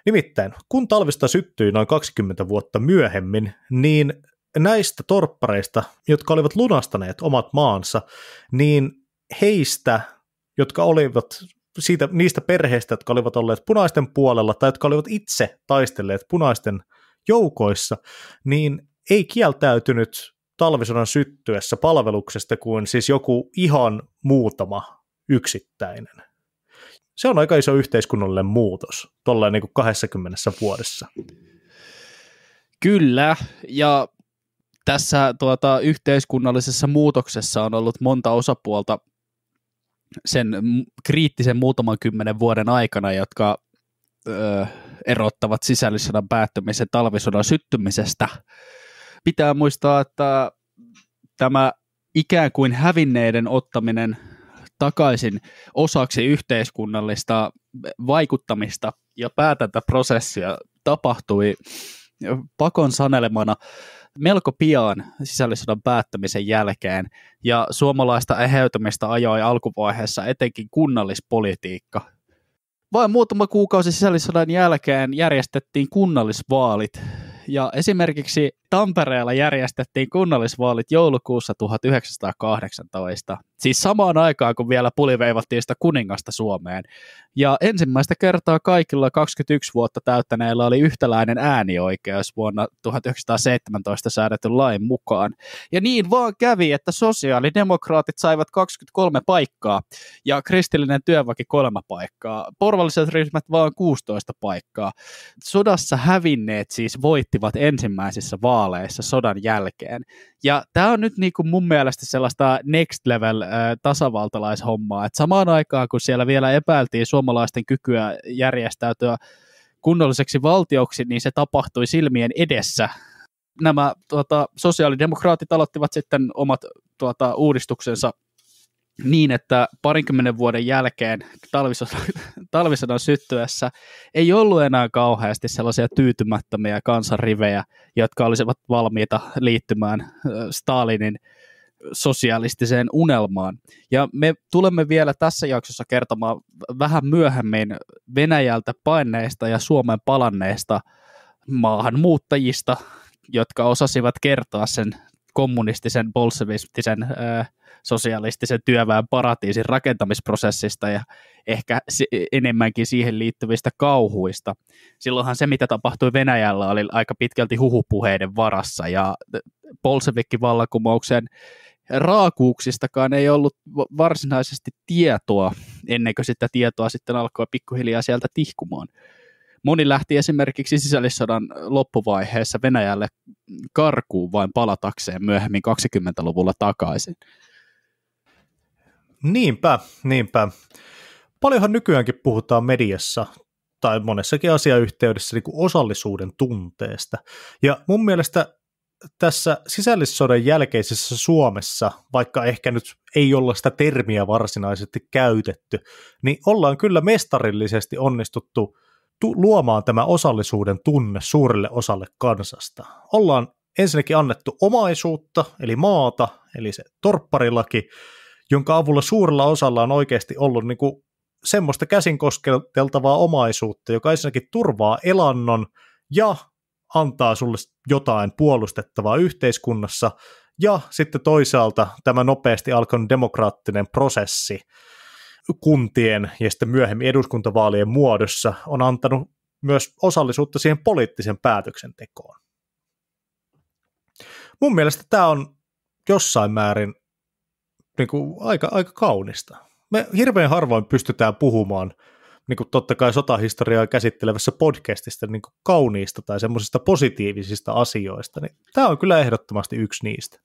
Nimittäin, kun talvista syttyi noin 20 vuotta myöhemmin, niin näistä torppareista, jotka olivat lunastaneet omat maansa, niin heistä, jotka olivat siitä, niistä perheistä, jotka olivat olleet punaisten puolella tai jotka olivat itse taistelleet punaisten joukoissa, niin ei kieltäytynyt talvisodan syttyessä palveluksesta kuin siis joku ihan muutama yksittäinen. Se on aika iso yhteiskunnallinen muutos tuolla niin 20 vuodessa. Kyllä, ja tässä tuota, yhteiskunnallisessa muutoksessa on ollut monta osapuolta sen kriittisen muutaman kymmenen vuoden aikana, jotka öö, erottavat sisällissodan päättymisen talvisodan syttymisestä. Pitää muistaa, että tämä ikään kuin hävinneiden ottaminen takaisin osaksi yhteiskunnallista vaikuttamista ja päätäntäprosessia tapahtui pakon sanelemana melko pian sisällissodan päättämisen jälkeen, ja suomalaista eheytymistä ajoi alkuvaiheessa etenkin kunnallispolitiikka. Vain muutama kuukausi sisällissodan jälkeen järjestettiin kunnallisvaalit, ja esimerkiksi Tampereella järjestettiin kunnallisvaalit joulukuussa 1918, siis samaan aikaan kun vielä puliveivattiin sitä kuningasta Suomeen. Ja ensimmäistä kertaa kaikilla 21 vuotta täyttäneillä oli yhtäläinen äänioikeus vuonna 1917 säädetyn lain mukaan. Ja niin vaan kävi, että sosiaalidemokraatit saivat 23 paikkaa ja kristillinen työväki kolme paikkaa, porvalliset ryhmät vaan 16 paikkaa. Sodassa hävinneet siis voittivat ensimmäisissä vaaleissa vaaleissa sodan jälkeen. Ja tämä on nyt niin kuin mun mielestä sellaista next level äh, tasavaltalaishommaa, että samaan aikaan kun siellä vielä epäiltiin suomalaisten kykyä järjestäytyä kunnolliseksi valtioksi, niin se tapahtui silmien edessä. Nämä tuota, sosiaalidemokraatit aloittivat sitten omat tuota, uudistuksensa niin, että parinkymmenen vuoden jälkeen [laughs] talvisodan, syttyessä ei ollut enää kauheasti sellaisia tyytymättömiä kansanrivejä, jotka olisivat valmiita liittymään Stalinin sosialistiseen unelmaan. Ja me tulemme vielä tässä jaksossa kertomaan vähän myöhemmin Venäjältä paineista ja Suomen palanneista maahanmuuttajista, jotka osasivat kertoa sen kommunistisen, bolsevistisen, sosialistisen työväen paratiisin rakentamisprosessista ja ehkä enemmänkin siihen liittyvistä kauhuista. Silloinhan se, mitä tapahtui Venäjällä, oli aika pitkälti huhupuheiden varassa ja vallankumouksen raakuuksistakaan ei ollut varsinaisesti tietoa, ennen kuin sitä tietoa sitten alkoi pikkuhiljaa sieltä tihkumaan. Moni lähti esimerkiksi sisällissodan loppuvaiheessa Venäjälle karkuun vain palatakseen myöhemmin 20-luvulla takaisin. Niinpä, niinpä. Paljonhan nykyäänkin puhutaan mediassa tai monessakin asiayhteydessä niin kuin osallisuuden tunteesta. Ja mun mielestä tässä sisällissodan jälkeisessä Suomessa, vaikka ehkä nyt ei olla sitä termiä varsinaisesti käytetty, niin ollaan kyllä mestarillisesti onnistuttu tu- luomaan tämä osallisuuden tunne suurelle osalle kansasta. Ollaan ensinnäkin annettu omaisuutta, eli maata, eli se torpparilaki, jonka avulla suurella osalla on oikeasti ollut niin kuin semmoista käsin kosketeltavaa omaisuutta, joka ensinnäkin turvaa elannon ja antaa sulle jotain puolustettavaa yhteiskunnassa, ja sitten toisaalta tämä nopeasti alkanut demokraattinen prosessi, kuntien ja sitten myöhemmin eduskuntavaalien muodossa on antanut myös osallisuutta siihen poliittisen päätöksentekoon. Mun mielestä tämä on jossain määrin niin kuin aika, aika kaunista. Me hirveän harvoin pystytään puhumaan niin kuin totta kai sotahistoriaa käsittelevässä podcastista niin kuin kauniista tai semmoisista positiivisista asioista, niin tämä on kyllä ehdottomasti yksi niistä.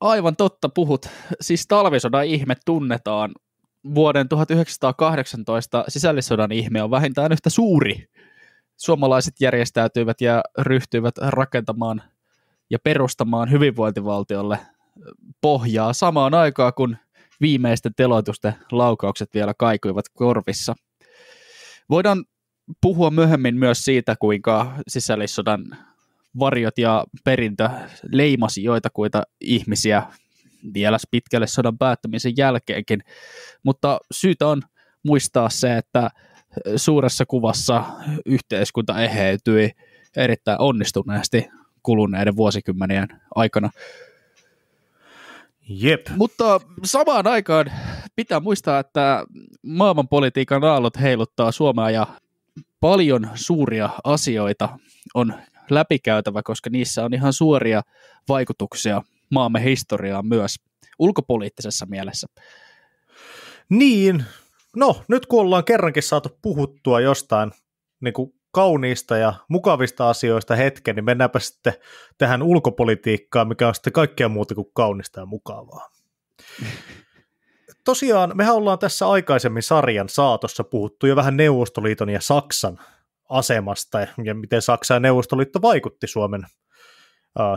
Aivan totta puhut. Siis talvisodan ihme tunnetaan vuoden 1918 sisällissodan ihme on vähintään yhtä suuri. Suomalaiset järjestäytyivät ja ryhtyivät rakentamaan ja perustamaan hyvinvointivaltiolle pohjaa samaan aikaan, kun viimeisten teloitusten laukaukset vielä kaikuivat korvissa. Voidaan puhua myöhemmin myös siitä, kuinka sisällissodan varjot ja perintö leimasi joitakuita ihmisiä vielä pitkälle sodan päättämisen jälkeenkin. Mutta syytä on muistaa se, että eh, suuressa kuvassa yhteiskunta eheytyi erittäin onnistuneesti kuluneiden vuosikymmenien aikana. Jep. Mutta samaan aikaan pitää muistaa, että maailmanpolitiikan aallot heiluttaa Suomea ja paljon suuria asioita on läpikäytävä, koska niissä on ihan suoria vaikutuksia maamme historiaa myös ulkopoliittisessa mielessä. Niin, no nyt kun ollaan kerrankin saatu puhuttua jostain niin kuin kauniista ja mukavista asioista hetken, niin mennäänpä sitten tähän ulkopolitiikkaan, mikä on sitten kaikkea muuta kuin kaunista ja mukavaa. Tosiaan, mehän ollaan tässä aikaisemmin sarjan saatossa puhuttu jo vähän Neuvostoliiton ja Saksan asemasta ja miten Saksa ja Neuvostoliitto vaikutti Suomen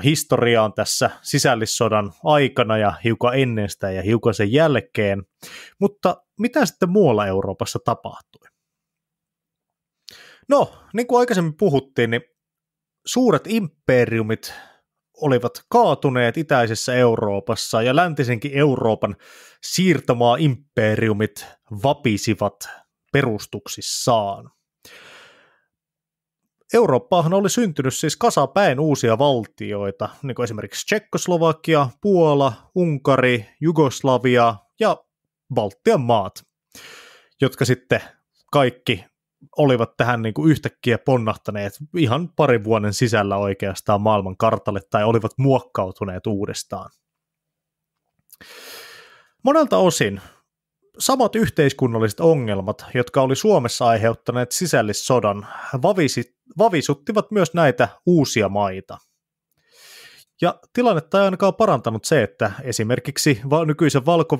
historiaan tässä sisällissodan aikana ja hiukan ennen sitä ja hiukan sen jälkeen. Mutta mitä sitten muualla Euroopassa tapahtui? No, niin kuin aikaisemmin puhuttiin, niin suuret imperiumit olivat kaatuneet itäisessä Euroopassa ja läntisenkin Euroopan siirtomaa imperiumit vapisivat perustuksissaan. Eurooppaahan oli syntynyt siis kasapäin uusia valtioita, niin kuin esimerkiksi Tsekkoslovakia, Puola, Unkari, Jugoslavia ja Baltian maat, jotka sitten kaikki olivat tähän niin kuin yhtäkkiä ponnahtaneet ihan parin vuoden sisällä oikeastaan maailman kartalle tai olivat muokkautuneet uudestaan. Monelta osin samat yhteiskunnalliset ongelmat, jotka oli Suomessa aiheuttaneet sisällissodan, vavisit, vavisuttivat myös näitä uusia maita. Ja tilannetta ei ainakaan parantanut se, että esimerkiksi nykyisen valko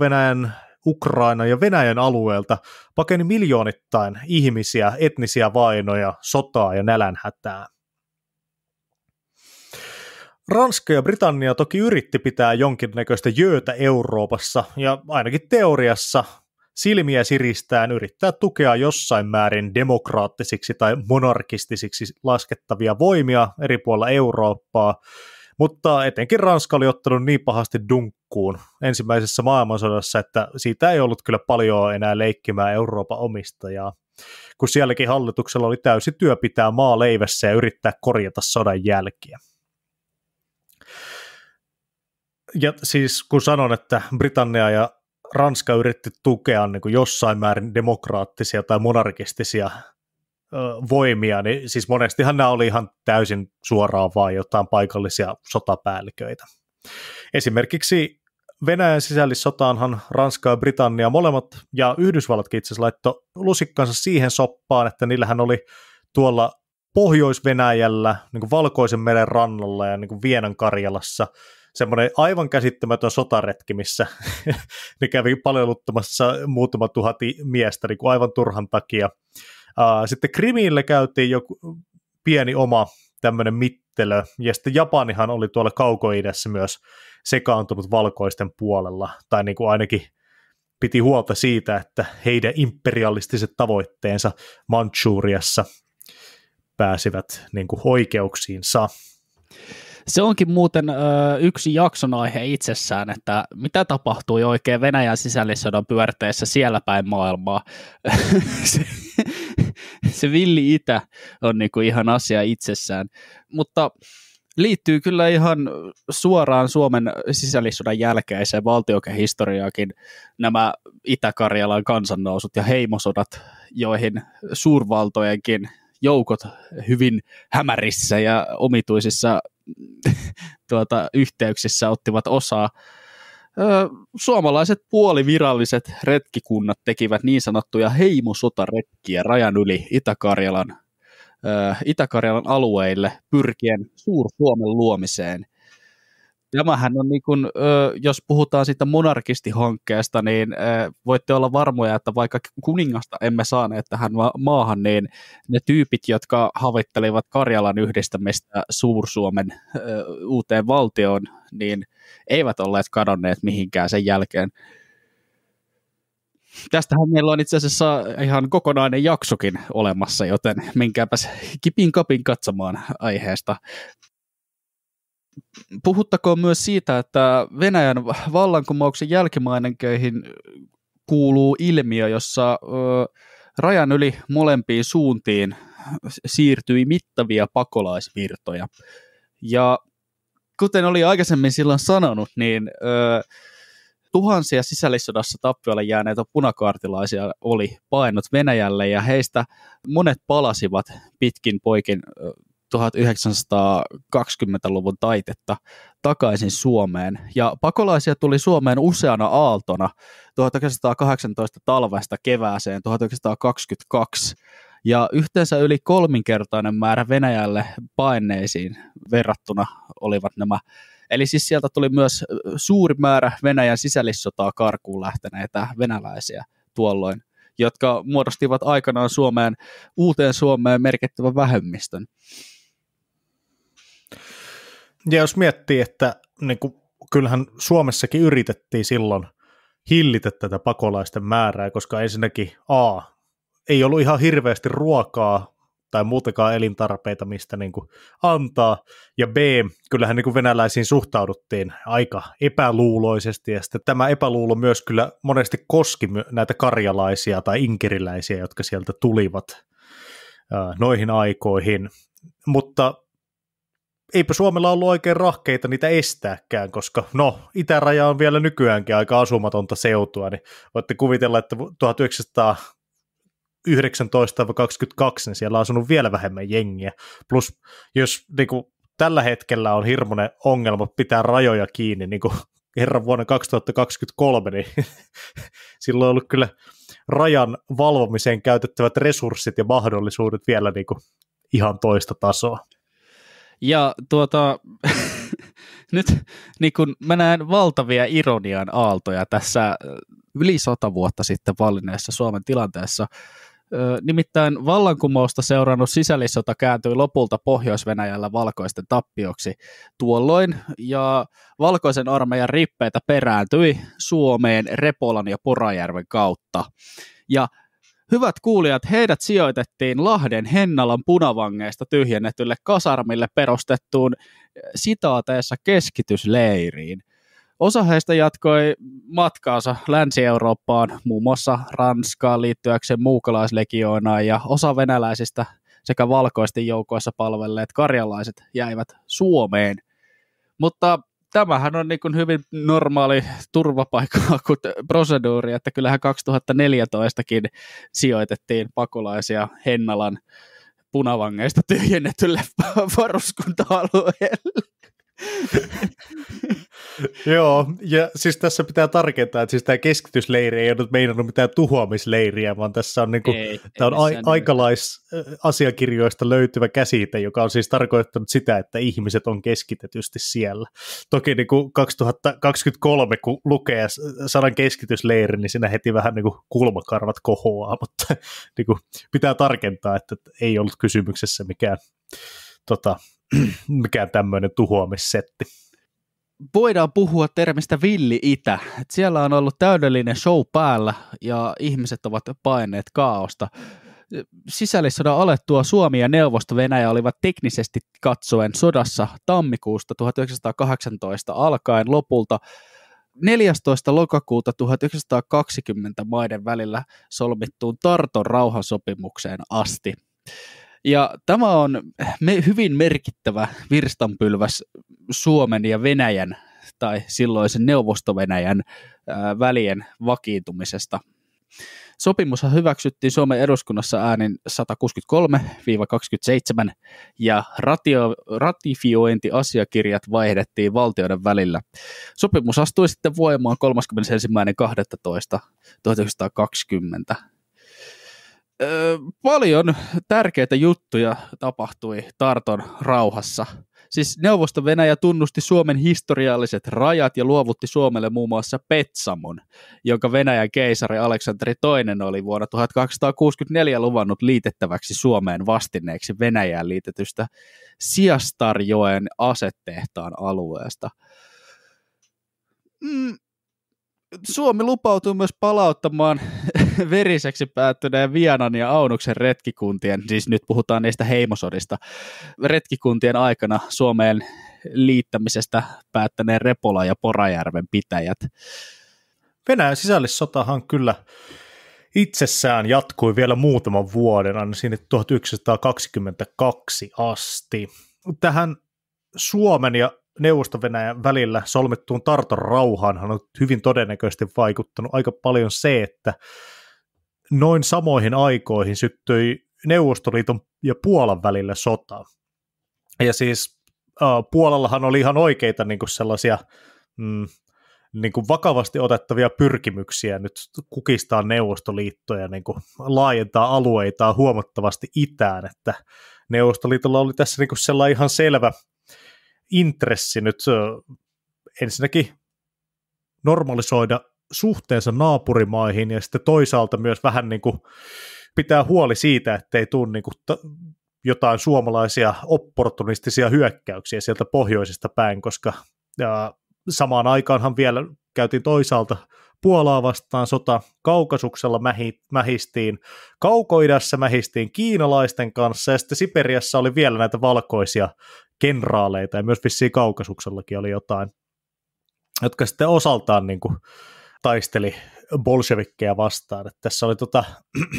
Ukraina ja Venäjän alueelta pakeni miljoonittain ihmisiä, etnisiä vainoja, sotaa ja nälänhätää. Ranska ja Britannia toki yritti pitää jonkinnäköistä jöötä Euroopassa, ja ainakin teoriassa silmiä siristään yrittää tukea jossain määrin demokraattisiksi tai monarkistisiksi laskettavia voimia eri puolilla Eurooppaa, mutta etenkin Ranska oli ottanut niin pahasti dunkkuun ensimmäisessä maailmansodassa, että siitä ei ollut kyllä paljon enää leikkimään Euroopan omistajaa, kun sielläkin hallituksella oli täysi työ pitää maa leivässä ja yrittää korjata sodan jälkiä ja siis kun sanon, että Britannia ja Ranska yritti tukea niin kuin jossain määrin demokraattisia tai monarkistisia voimia, niin siis monestihan nämä oli ihan täysin suoraan vaan jotain paikallisia sotapäälliköitä. Esimerkiksi Venäjän sisällissotaanhan Ranska ja Britannia molemmat ja Yhdysvallatkin itse asiassa laittoi lusikkansa siihen soppaan, että niillähän oli tuolla Pohjois-Venäjällä, niin Valkoisen meren rannalla ja niin Vienan Karjalassa – semmoinen aivan käsittämätön sotaretki, missä [laughs] ne kävi palveluttamassa muutama tuhati miestä niin kuin aivan turhan takia. Sitten Krimille käytiin joku pieni oma tämmöinen mittelö, ja sitten Japanihan oli tuolla kaukoidässä myös sekaantunut valkoisten puolella, tai niin kuin ainakin piti huolta siitä, että heidän imperialistiset tavoitteensa Manchuriassa pääsivät niin kuin oikeuksiinsa. Se onkin muuten ö, yksi jakson aihe itsessään, että mitä tapahtui oikein Venäjän sisällissodan pyörteessä siellä päin maailmaa. [laughs] se, se villi itä on niinku ihan asia itsessään, mutta liittyy kyllä ihan suoraan Suomen sisällissodan jälkeiseen valtiokehistoriaakin nämä Itä-Karjalan kansannousut ja heimosodat, joihin suurvaltojenkin joukot hyvin hämärissä ja omituisissa [laughs] tuota, yhteyksissä ottivat osaa. Suomalaiset puoliviralliset retkikunnat tekivät niin sanottuja heimosotaretkiä rajan yli Itä-Karjalan, Itä-Karjalan alueille pyrkien Suur-Suomen luomiseen. Tämähän on niin kuin, jos puhutaan siitä monarkistihankkeesta, niin voitte olla varmoja, että vaikka kuningasta emme saaneet tähän maahan, niin ne tyypit, jotka havittelivat Karjalan yhdistämistä Suursuomen uuteen valtioon, niin eivät olleet kadonneet mihinkään sen jälkeen. Tästähän meillä on itse asiassa ihan kokonainen jaksokin olemassa, joten menkääpäs kipin kapin katsomaan aiheesta puhuttakoon myös siitä, että Venäjän vallankumouksen jälkimainenköihin kuuluu ilmiö, jossa ö, rajan yli molempiin suuntiin siirtyi mittavia pakolaisvirtoja. Ja kuten oli aikaisemmin silloin sanonut, niin ö, tuhansia sisällissodassa tappiolle jääneitä punakaartilaisia oli painot Venäjälle ja heistä monet palasivat pitkin poikin 1920-luvun taitetta takaisin Suomeen. Ja pakolaisia tuli Suomeen useana aaltona 1918 talvesta kevääseen 1922 ja yhteensä yli kolminkertainen määrä Venäjälle paineisiin verrattuna olivat nämä. Eli siis sieltä tuli myös suuri määrä Venäjän sisällissotaa karkuun lähteneitä venäläisiä tuolloin, jotka muodostivat aikanaan Suomeen, uuteen Suomeen merkittävän vähemmistön. Ja jos miettii, että niin kuin, kyllähän Suomessakin yritettiin silloin hillitä tätä pakolaisten määrää, koska ensinnäkin A, ei ollut ihan hirveästi ruokaa tai muutenkaan elintarpeita, mistä niin kuin antaa, ja B, kyllähän niin kuin venäläisiin suhtauduttiin aika epäluuloisesti, ja sitten tämä epäluulo myös kyllä monesti koski näitä karjalaisia tai inkeriläisiä, jotka sieltä tulivat noihin aikoihin, mutta eipä Suomella ollut oikein rahkeita niitä estääkään, koska no, itäraja on vielä nykyäänkin aika asumatonta seutua, niin voitte kuvitella, että 1919 vai 22, niin siellä on asunut vielä vähemmän jengiä. Plus, jos niin kuin, tällä hetkellä on hirmuinen ongelma pitää rajoja kiinni, niin kuin herran vuonna 2023, niin [laughs] silloin on ollut kyllä rajan valvomiseen käytettävät resurssit ja mahdollisuudet vielä niin kuin, ihan toista tasoa. Ja tuota, [laughs] nyt niin kun mä näen valtavia ironian aaltoja tässä yli sata vuotta sitten vallinneessa Suomen tilanteessa. Nimittäin vallankumousta seurannut sisällissota kääntyi lopulta Pohjois-Venäjällä valkoisten tappioksi tuolloin, ja valkoisen armeijan rippeitä perääntyi Suomeen Repolan ja Porajärven kautta. Ja Hyvät kuulijat, heidät sijoitettiin Lahden Hennalan punavangeista tyhjennetylle kasarmille perustettuun eh, sitaateessa keskitysleiriin. Osa heistä jatkoi matkaansa Länsi-Eurooppaan, muun muassa Ranskaan liittyäkseen muukalaislegioonaan ja osa venäläisistä sekä valkoisten joukoissa palvelleet karjalaiset jäivät Suomeen. Mutta tämähän on niin hyvin normaali turvapaikkaa kuin proseduuri, että kyllähän 2014kin sijoitettiin pakolaisia Hennalan punavangeista tyhjennetylle varuskunta-alueelle. [laughs] Joo, ja siis tässä pitää tarkentaa, että siis tämä keskitysleiri ei ole meinannut mitään tuhoamisleiriä, vaan tässä on, niinku, ei, tämä on a- aikalaisasiakirjoista löytyvä käsite, joka on siis tarkoittanut sitä, että ihmiset on keskitetysti siellä. Toki niinku 2023, kun lukee sanan keskitysleiri, niin siinä heti vähän niinku kulmakarvat kohoaa, [laughs] mutta niinku, pitää tarkentaa, että ei ollut kysymyksessä mikään tota, [clears throat] mikään tämmöinen tuhoamissetti. Voidaan puhua termistä villi-itä. Et siellä on ollut täydellinen show päällä ja ihmiset ovat paineet kaaosta. Sisällissodan alettua Suomi ja Neuvosto-Venäjä olivat teknisesti katsoen sodassa tammikuusta 1918 alkaen lopulta 14. lokakuuta 1920 maiden välillä solmittuun Tarton rauhansopimukseen asti. Ja tämä on me hyvin merkittävä virstanpylväs Suomen ja Venäjän tai silloisen Neuvosto-Venäjän välien vakiintumisesta. Sopimus hyväksyttiin Suomen eduskunnassa äänin 163-27 ja ratio, ratifiointiasiakirjat vaihdettiin valtioiden välillä. Sopimus astui sitten voimaan 31.12.1920 paljon tärkeitä juttuja tapahtui Tarton rauhassa. Siis Neuvosto-Venäjä tunnusti Suomen historialliset rajat ja luovutti Suomelle muun muassa Petsamon, jonka Venäjän keisari Aleksanteri II oli vuonna 1264 luvannut liitettäväksi Suomeen vastineeksi Venäjään liitetystä Siastarjoen asetehtaan alueesta. Mm. Suomi lupautui myös palauttamaan [laughs] veriseksi päättyneen Vianan ja Aunuksen retkikuntien, siis nyt puhutaan niistä heimosodista, retkikuntien aikana Suomeen liittämisestä päättäneen Repola ja Porajärven pitäjät. Venäjän sisällissotahan kyllä itsessään jatkui vielä muutaman vuoden, aina sinne 1922 asti. Tähän Suomen ja neuvosto välillä solmittuun Tarton rauhaanhan on hyvin todennäköisesti vaikuttanut aika paljon se, että noin samoihin aikoihin syttyi Neuvostoliiton ja Puolan välillä sota. Ja siis äh, Puolallahan oli ihan oikeita niin kuin sellaisia mm, niin kuin vakavasti otettavia pyrkimyksiä nyt kukistaa neuvostoliittoja ja niin kuin laajentaa alueita huomattavasti itään, että Neuvostoliitolla oli tässä niin kuin sellainen ihan selvä intressi nyt ensinnäkin normalisoida suhteensa naapurimaihin ja sitten toisaalta myös vähän niin kuin pitää huoli siitä, ettei tule niin kuin jotain suomalaisia opportunistisia hyökkäyksiä sieltä pohjoisesta päin, koska ja samaan aikaanhan vielä käytiin toisaalta Puolaa vastaan sota, Kaukasuksella mähi, mähistiin, Kaukoidassa mähistiin kiinalaisten kanssa ja sitten Siperiassa oli vielä näitä valkoisia kenraaleita ja myös vissiin Kaukasuksellakin oli jotain, jotka sitten osaltaan niin kuin, taisteli bolshevikkeja vastaan. Että tässä oli tota,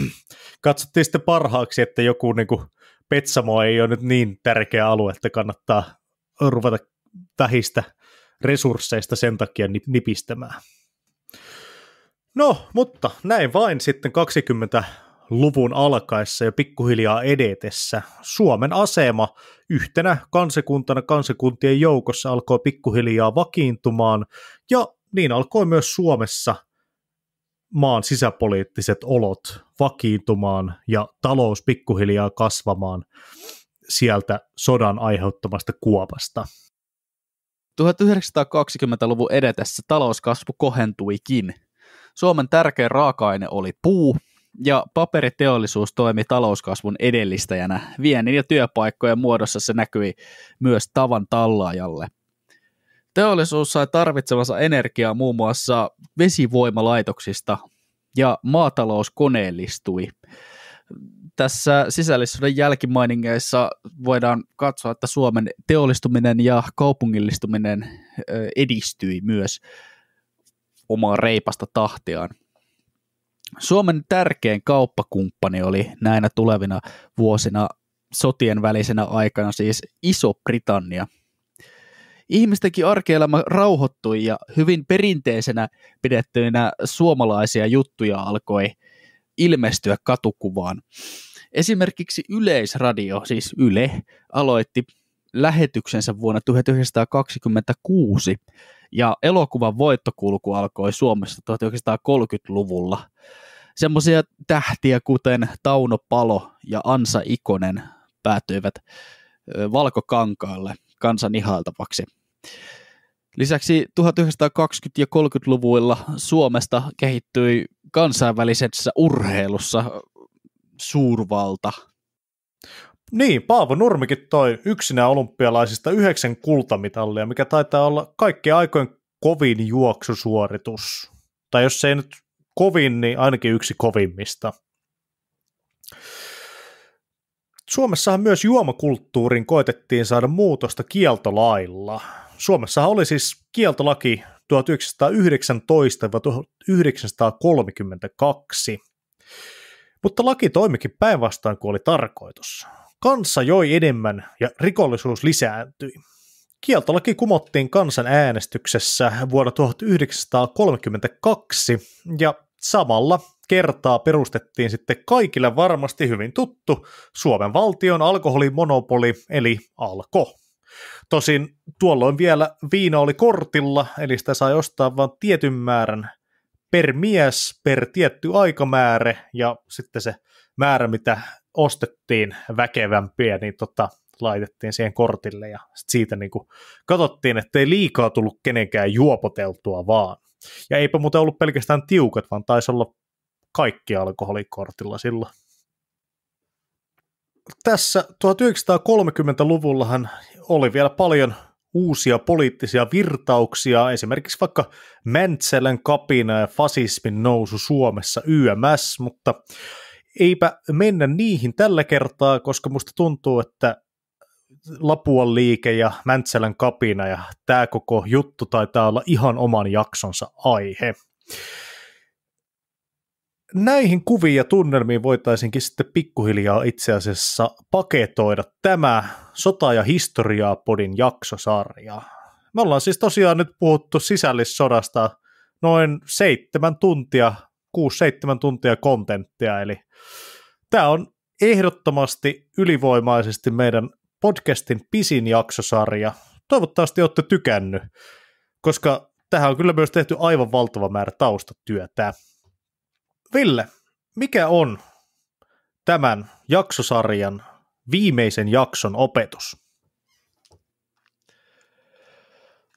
[clears throat] katsottiin sitten parhaaksi, että joku niin kuin Petsamo ei ole nyt niin tärkeä alue, että kannattaa ruveta vähistä resursseista sen takia nipistämään. No, mutta näin vain sitten 20-luvun alkaessa ja pikkuhiljaa edetessä Suomen asema yhtenä kansakuntana kansakuntien joukossa alkoi pikkuhiljaa vakiintumaan ja niin alkoi myös Suomessa maan sisäpoliittiset olot vakiintumaan ja talous pikkuhiljaa kasvamaan sieltä sodan aiheuttamasta kuopasta. 1920-luvun edetessä talouskasvu kohentuikin. Suomen tärkein raaka-aine oli puu, ja paperiteollisuus toimi talouskasvun edellistäjänä. Viennin ja työpaikkojen muodossa se näkyi myös tavan tallaajalle – Teollisuus sai tarvitsemansa energiaa muun muassa vesivoimalaitoksista ja maatalous koneellistui. Tässä sisällissodan jälkimainingeissa voidaan katsoa, että Suomen teollistuminen ja kaupungillistuminen edistyi myös omaa reipasta tahtiaan. Suomen tärkein kauppakumppani oli näinä tulevina vuosina sotien välisenä aikana siis Iso-Britannia – ihmistenkin arkeelämä rauhoittui ja hyvin perinteisenä pidettyinä suomalaisia juttuja alkoi ilmestyä katukuvaan. Esimerkiksi Yleisradio, siis Yle, aloitti lähetyksensä vuonna 1926 ja elokuvan voittokulku alkoi Suomessa 1930-luvulla. Semmoisia tähtiä kuten Tauno Palo ja Ansa Ikonen päätyivät Valkokankaalle – kansan ihailtavaksi. Lisäksi 1920- ja 30-luvuilla Suomesta kehittyi kansainvälisessä urheilussa suurvalta. Niin, Paavo Nurmikin toi yksinä olympialaisista yhdeksän kultamitalia, mikä taitaa olla kaikkien aikojen kovin juoksusuoritus. Tai jos se ei nyt kovin, niin ainakin yksi kovimmista. Suomessahan myös juomakulttuurin koitettiin saada muutosta kieltolailla. Suomessa oli siis kieltolaki 1919-1932, mutta laki toimikin päinvastoin kuin oli tarkoitus. Kansa joi enemmän ja rikollisuus lisääntyi. Kieltolaki kumottiin kansanäänestyksessä vuonna 1932 ja Samalla kertaa perustettiin sitten kaikille varmasti hyvin tuttu Suomen valtion alkoholimonopoli eli Alko. Tosin tuolloin vielä viina oli kortilla, eli sitä sai ostaa vain tietyn määrän per mies, per tietty aikamäärä, ja sitten se määrä, mitä ostettiin väkevämpiä, niin tota, laitettiin siihen kortille, ja sit siitä niin kuin katsottiin, ettei liikaa tullut kenenkään juopoteltua vaan. Ja eipä muuten ollut pelkästään tiukat, vaan taisi olla kaikki alkoholikortilla sillä Tässä 1930-luvullahan oli vielä paljon uusia poliittisia virtauksia, esimerkiksi vaikka Mäntsälän kapina ja fasismin nousu Suomessa YMS, mutta eipä mennä niihin tällä kertaa, koska musta tuntuu, että Lapuan liike ja Mäntsälän kapina ja tämä koko juttu taitaa olla ihan oman jaksonsa aihe. Näihin kuviin ja tunnelmiin voitaisinkin sitten pikkuhiljaa itse asiassa paketoida tämä Sota- ja historiaa podin jaksosarja. Me ollaan siis tosiaan nyt puhuttu sisällissodasta noin seitsemän tuntia, kuusi seitsemän tuntia kontenttia, eli tämä on ehdottomasti ylivoimaisesti meidän podcastin pisin jaksosarja. Toivottavasti olette tykännyt, koska tähän on kyllä myös tehty aivan valtava määrä taustatyötä. Ville, mikä on tämän jaksosarjan viimeisen jakson opetus?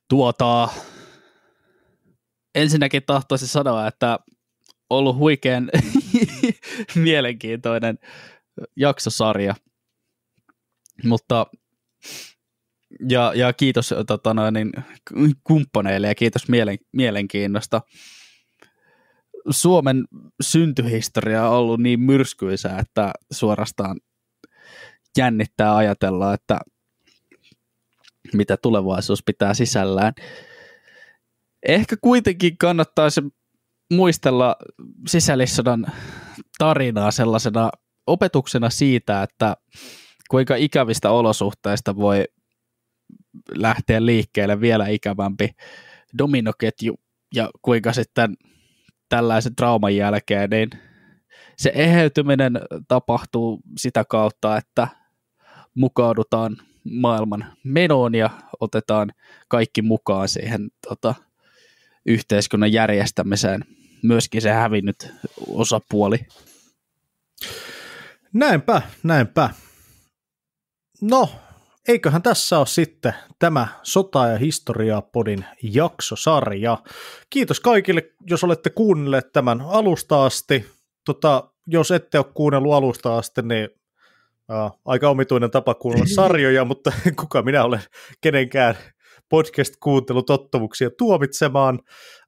Tuota, ensinnäkin tahtoisin sanoa, että ollut huikean [laughs] mielenkiintoinen jaksosarja – mutta ja, ja kiitos äh, tota noin, niin, kumppaneille ja kiitos mielen, mielenkiinnosta. Suomen syntyhistoria on ollut niin myrskyisä, että suorastaan jännittää ajatella, että mitä tulevaisuus pitää sisällään. Ehkä kuitenkin kannattaisi muistella sisällissodan tarinaa sellaisena opetuksena siitä, että kuinka ikävistä olosuhteista voi lähteä liikkeelle vielä ikävämpi dominoketju ja kuinka sitten tällaisen trauman jälkeen niin se eheytyminen tapahtuu sitä kautta, että mukaudutaan maailman menoon ja otetaan kaikki mukaan siihen tota, yhteiskunnan järjestämiseen, myöskin se hävinnyt osapuoli. Näinpä, näinpä. No, eiköhän tässä ole sitten tämä Sota ja historiaa podin jaksosarja. Kiitos kaikille, jos olette kuunnelleet tämän alusta asti. Tota, jos ette ole kuunnellut alusta asti, niin äh, aika omituinen tapa kuunnella [laughs] sarjoja, mutta [laughs] kuka minä olen kenenkään podcast-kuuntelutottumuksia tuomitsemaan.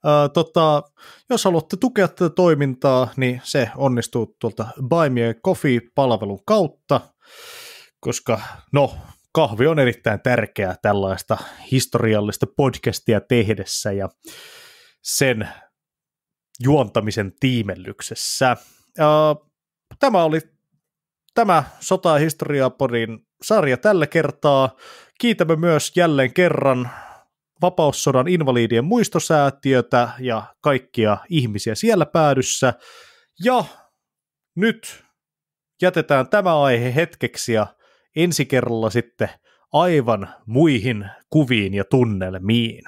Ää, tota, jos haluatte tukea tätä toimintaa, niin se onnistuu tuolta Buy Me Coffee-palvelun kautta koska no, kahvi on erittäin tärkeää tällaista historiallista podcastia tehdessä ja sen juontamisen tiimellyksessä. Tämä oli tämä Sota- historiapodin sarja tällä kertaa. Kiitämme myös jälleen kerran Vapaussodan invaliidien muistosäätiötä ja kaikkia ihmisiä siellä päädyssä. Ja nyt jätetään tämä aihe hetkeksi ja ensi kerralla sitten aivan muihin kuviin ja tunnelmiin.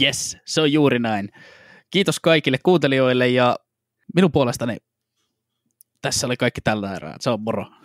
Yes, se on juuri näin. Kiitos kaikille kuuntelijoille ja minun puolestani tässä oli kaikki tällä erää. Se on moro.